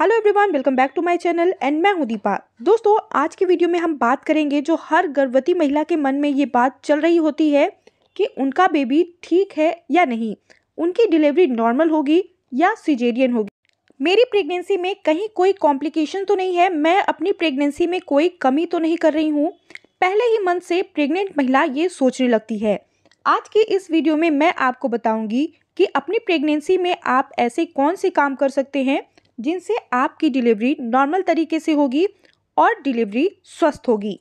hello everyone welcome back to my channel and मैं हूं दीपा दोस्तों आज की वीडियो में हम बात करेंगे जो हर गर्भवती महिला के मन में ये बात चल रही होती है कि उनका बेबी ठीक है या नहीं उनकी डिलीवरी नॉर्मल होगी या सिजेरियन होगी मेरी प्रेगनेंसी में कहीं कोई कॉम्प्लिकेशन तो नहीं है मैं अपनी प्रेगनेंसी में कोई कमी तो नहीं कर रही हूँ पहले ही मन से प्रेग्नेंट महिला ये सोचने लगती है आज की इस वीडियो में मैं आपको बताऊँगी कि अपनी प्रेगनेंसी में आप ऐसे कौन से काम कर सकते हैं जिनसे आपकी डिलीवरी नॉर्मल तरीके से होगी और डिलीवरी स्वस्थ होगी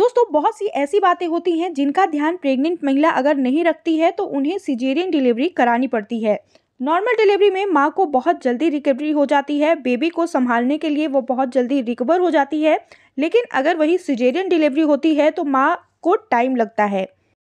दोस्तों बहुत सी ऐसी बातें होती हैं जिनका ध्यान प्रेग्नेंट महिला अगर नहीं रखती है तो उन्हें सिजेरियन डिलीवरी करानी पड़ती है नॉर्मल डिलीवरी में माँ को बहुत जल्दी रिकवरी हो जाती है बेबी को संभालने के लिए वो बहुत जल्दी रिकवर हो जाती है लेकिन अगर वही सिजेरियन डिलीवरी होती है तो माँ को टाइम लगता है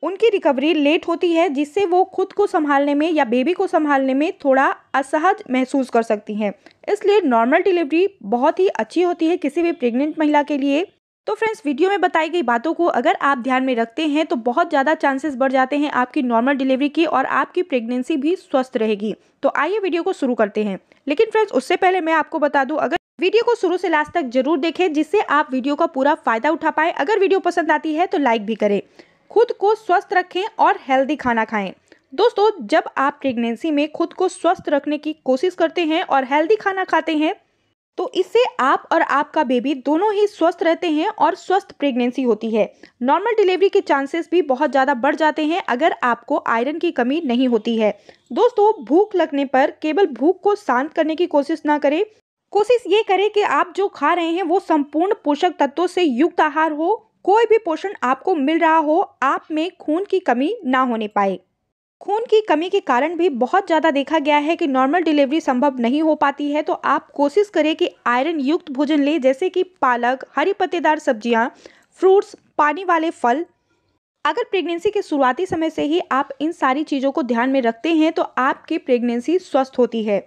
उनकी रिकवरी लेट होती है जिससे वो खुद को संभालने में या बेबी को संभालने में थोड़ा असहज महसूस कर सकती हैं इसलिए नॉर्मल डिलीवरी बहुत ही अच्छी होती है किसी भी प्रेग्नेंट महिला के लिए तो फ्रेंड्स वीडियो में बताई गई बातों को अगर आप ध्यान में रखते हैं तो बहुत ज़्यादा चांसेस बढ़ जाते हैं आपकी नॉर्मल डिलीवरी की और आपकी प्रेगनेंसी भी स्वस्थ रहेगी तो आइए वीडियो को शुरू करते हैं लेकिन फ्रेंड्स उससे पहले मैं आपको बता दूँ अगर वीडियो को शुरू से लास्ट तक जरूर देखें जिससे आप वीडियो का पूरा फायदा उठा पाए अगर वीडियो पसंद आती है तो लाइक भी करें खुद को स्वस्थ रखें और हेल्दी खाना खाएं दोस्तों जब आप प्रेगनेंसी में खुद को स्वस्थ रखने की कोशिश करते हैं और हेल्दी खाना खाते हैं तो इससे आप और आपका बेबी दोनों ही स्वस्थ रहते हैं और स्वस्थ प्रेगनेंसी होती है नॉर्मल डिलीवरी के चांसेस भी बहुत ज़्यादा बढ़ जाते हैं अगर आपको आयरन की कमी नहीं होती है दोस्तों भूख लगने पर केवल भूख को शांत करने की कोशिश ना करें कोशिश ये करें कि आप जो खा रहे हैं वो संपूर्ण पोषक तत्वों से युक्त आहार हो कोई भी पोषण आपको मिल रहा हो आप में खून की कमी ना होने पाए खून की कमी के कारण भी बहुत ज़्यादा देखा गया है कि नॉर्मल डिलीवरी संभव नहीं हो पाती है तो आप कोशिश करें कि आयरन युक्त भोजन लें जैसे कि पालक हरी पत्तेदार सब्जियां, फ्रूट्स पानी वाले फल अगर प्रेगनेंसी के शुरुआती समय से ही आप इन सारी चीज़ों को ध्यान में रखते हैं तो आपकी प्रेगनेंसी स्वस्थ होती है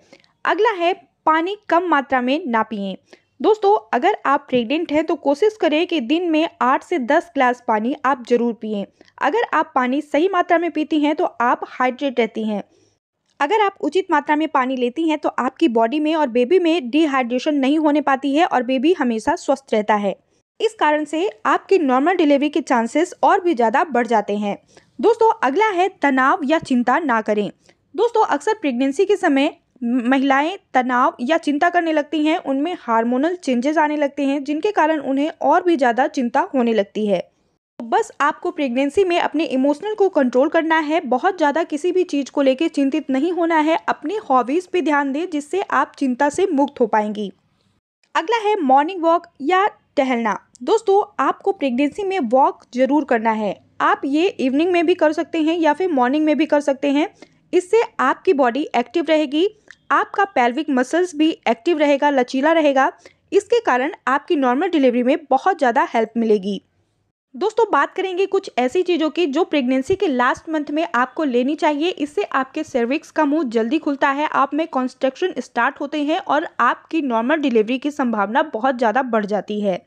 अगला है पानी कम मात्रा में ना पिएं दोस्तों अगर आप प्रेग्नेंट हैं तो कोशिश करें कि दिन में आठ से दस ग्लास पानी आप जरूर पिए अगर आप पानी सही मात्रा में पीती हैं तो आप हाइड्रेट रहती हैं अगर आप उचित मात्रा में पानी लेती हैं तो आपकी बॉडी में और बेबी में डिहाइड्रेशन नहीं होने पाती है और बेबी हमेशा स्वस्थ रहता है इस कारण से आपकी नॉर्मल डिलीवरी के चांसेस और भी ज़्यादा बढ़ जाते हैं दोस्तों अगला है तनाव या चिंता ना करें दोस्तों अक्सर प्रेगनेंसी के समय महिलाएं तनाव या चिंता करने लगती हैं उनमें हार्मोनल चेंजेस आने लगते हैं जिनके कारण उन्हें और भी ज़्यादा चिंता होने लगती है बस आपको प्रेगनेंसी में अपने इमोशनल को कंट्रोल करना है बहुत ज़्यादा किसी भी चीज़ को लेकर चिंतित नहीं होना है अपनी हॉबीज़ पे ध्यान दें जिससे आप चिंता से मुक्त हो पाएंगी अगला है मॉर्निंग वॉक या टहलना दोस्तों आपको प्रेगनेंसी में वॉक जरूर करना है आप ये इवनिंग में भी कर सकते हैं या फिर मॉर्निंग में भी कर सकते हैं इससे आपकी बॉडी एक्टिव रहेगी आपका पैल्विक मसल्स भी एक्टिव रहेगा लचीला रहेगा इसके कारण आपकी नॉर्मल डिलीवरी में बहुत ज़्यादा हेल्प मिलेगी दोस्तों बात करेंगे कुछ ऐसी चीज़ों की जो प्रेगनेंसी के लास्ट मंथ में आपको लेनी चाहिए इससे आपके सर्विक्स का मुंह जल्दी खुलता है आप में कॉन्स्ट्रक्शन स्टार्ट होते हैं और आपकी नॉर्मल डिलीवरी की संभावना बहुत ज़्यादा बढ़ जाती है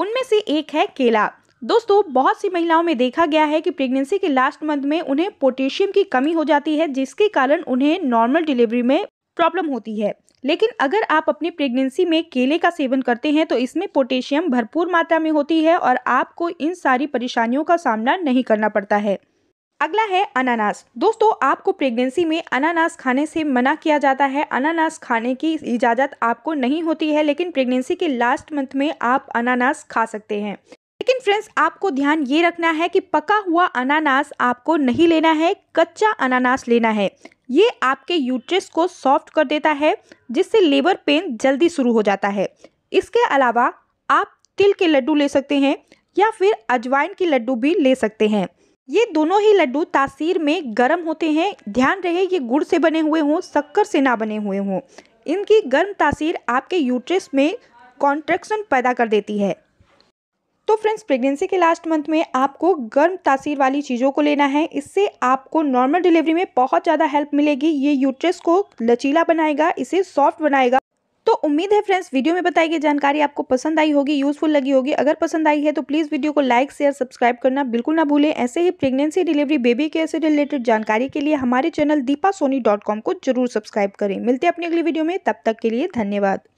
उनमें से एक है केला दोस्तों बहुत सी महिलाओं में देखा गया है कि प्रेगनेंसी के लास्ट मंथ में उन्हें पोटेशियम की कमी हो जाती है जिसके कारण उन्हें नॉर्मल डिलीवरी में प्रॉब्लम होती है लेकिन अगर आप अपनी प्रेगनेंसी में केले का सेवन करते हैं तो इसमें पोटेशियम भरपूर मात्रा में होती है और आपको इन सारी परेशानियों का सामना नहीं करना पड़ता है अगला है अनानास दोस्तों आपको प्रेगनेंसी में अनानास खाने से मना किया जाता है अनानास खाने की इजाज़त आपको नहीं होती है लेकिन प्रेगनेंसी के लास्ट मंथ में आप अनानास खा सकते हैं लेकिन फ्रेंड्स आपको ध्यान ये रखना है कि पका हुआ अनानास आपको नहीं लेना है कच्चा अनानास लेना है ये आपके यूट्रस को सॉफ्ट कर देता है जिससे लेबर पेन जल्दी शुरू हो जाता है इसके अलावा आप तिल के लड्डू ले सकते हैं या फिर अजवाइन के लड्डू भी ले सकते हैं ये दोनों ही लड्डू तासीर में गर्म होते हैं ध्यान रहे ये गुड़ से बने हुए हों शक्कर से ना बने हुए हों इनकी गर्म तासीर आपके यूट्रस में कॉन्ट्रेक्शन पैदा कर देती है तो फ्रेंड्स प्रेगनेंसी के लास्ट मंथ में आपको गर्म तासीर वाली चीज़ों को लेना है इससे आपको नॉर्मल डिलीवरी में बहुत ज़्यादा हेल्प मिलेगी ये यूट्रेस को लचीला बनाएगा इसे सॉफ्ट बनाएगा तो उम्मीद है फ्रेंड्स वीडियो में बताई गई जानकारी आपको पसंद आई होगी यूजफुल लगी होगी अगर पसंद आई है तो प्लीज़ वीडियो को लाइक शेयर सब्सक्राइब करना बिल्कुल ना भूलें ऐसे ही प्रेगनेंसी डिलीवरी बेबी केयर से रिलेटेड जानकारी के लिए हमारे channel Deepa Soni dot com को जरूर सब्सक्राइब करें मिलते हैं अपनी अगली वीडियो में तब तक के लिए धन्यवाद